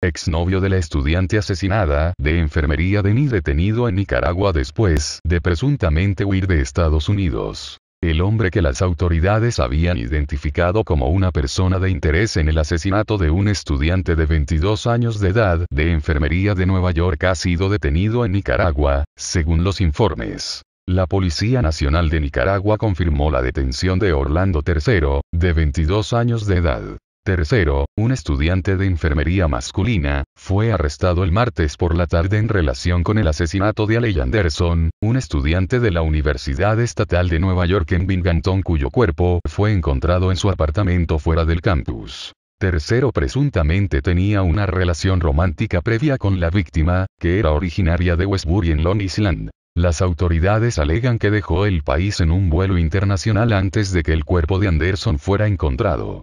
exnovio de la estudiante asesinada de enfermería de Ni detenido en Nicaragua después de presuntamente huir de Estados Unidos. El hombre que las autoridades habían identificado como una persona de interés en el asesinato de un estudiante de 22 años de edad de enfermería de Nueva York ha sido detenido en Nicaragua, según los informes. La Policía Nacional de Nicaragua confirmó la detención de Orlando III, de 22 años de edad. Tercero, un estudiante de enfermería masculina, fue arrestado el martes por la tarde en relación con el asesinato de Aley Anderson, un estudiante de la Universidad Estatal de Nueva York en Binghamton cuyo cuerpo fue encontrado en su apartamento fuera del campus. Tercero presuntamente tenía una relación romántica previa con la víctima, que era originaria de Westbury en Long Island. Las autoridades alegan que dejó el país en un vuelo internacional antes de que el cuerpo de Anderson fuera encontrado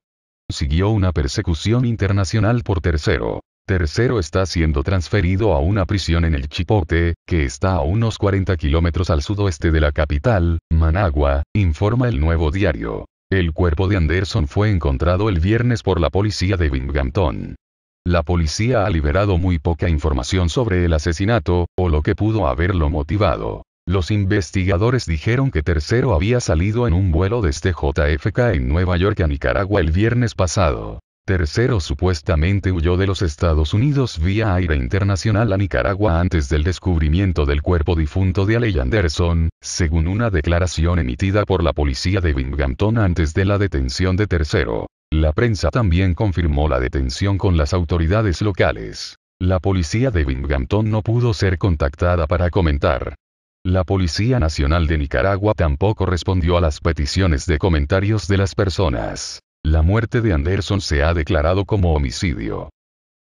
siguió una persecución internacional por tercero. Tercero está siendo transferido a una prisión en el Chipote, que está a unos 40 kilómetros al sudoeste de la capital, Managua, informa el nuevo diario. El cuerpo de Anderson fue encontrado el viernes por la policía de Binghamton. La policía ha liberado muy poca información sobre el asesinato, o lo que pudo haberlo motivado. Los investigadores dijeron que Tercero había salido en un vuelo desde JFK en Nueva York a Nicaragua el viernes pasado. Tercero supuestamente huyó de los Estados Unidos vía aire internacional a Nicaragua antes del descubrimiento del cuerpo difunto de Aley Anderson, según una declaración emitida por la policía de Binghamton antes de la detención de Tercero. La prensa también confirmó la detención con las autoridades locales. La policía de Binghamton no pudo ser contactada para comentar. La Policía Nacional de Nicaragua tampoco respondió a las peticiones de comentarios de las personas. La muerte de Anderson se ha declarado como homicidio.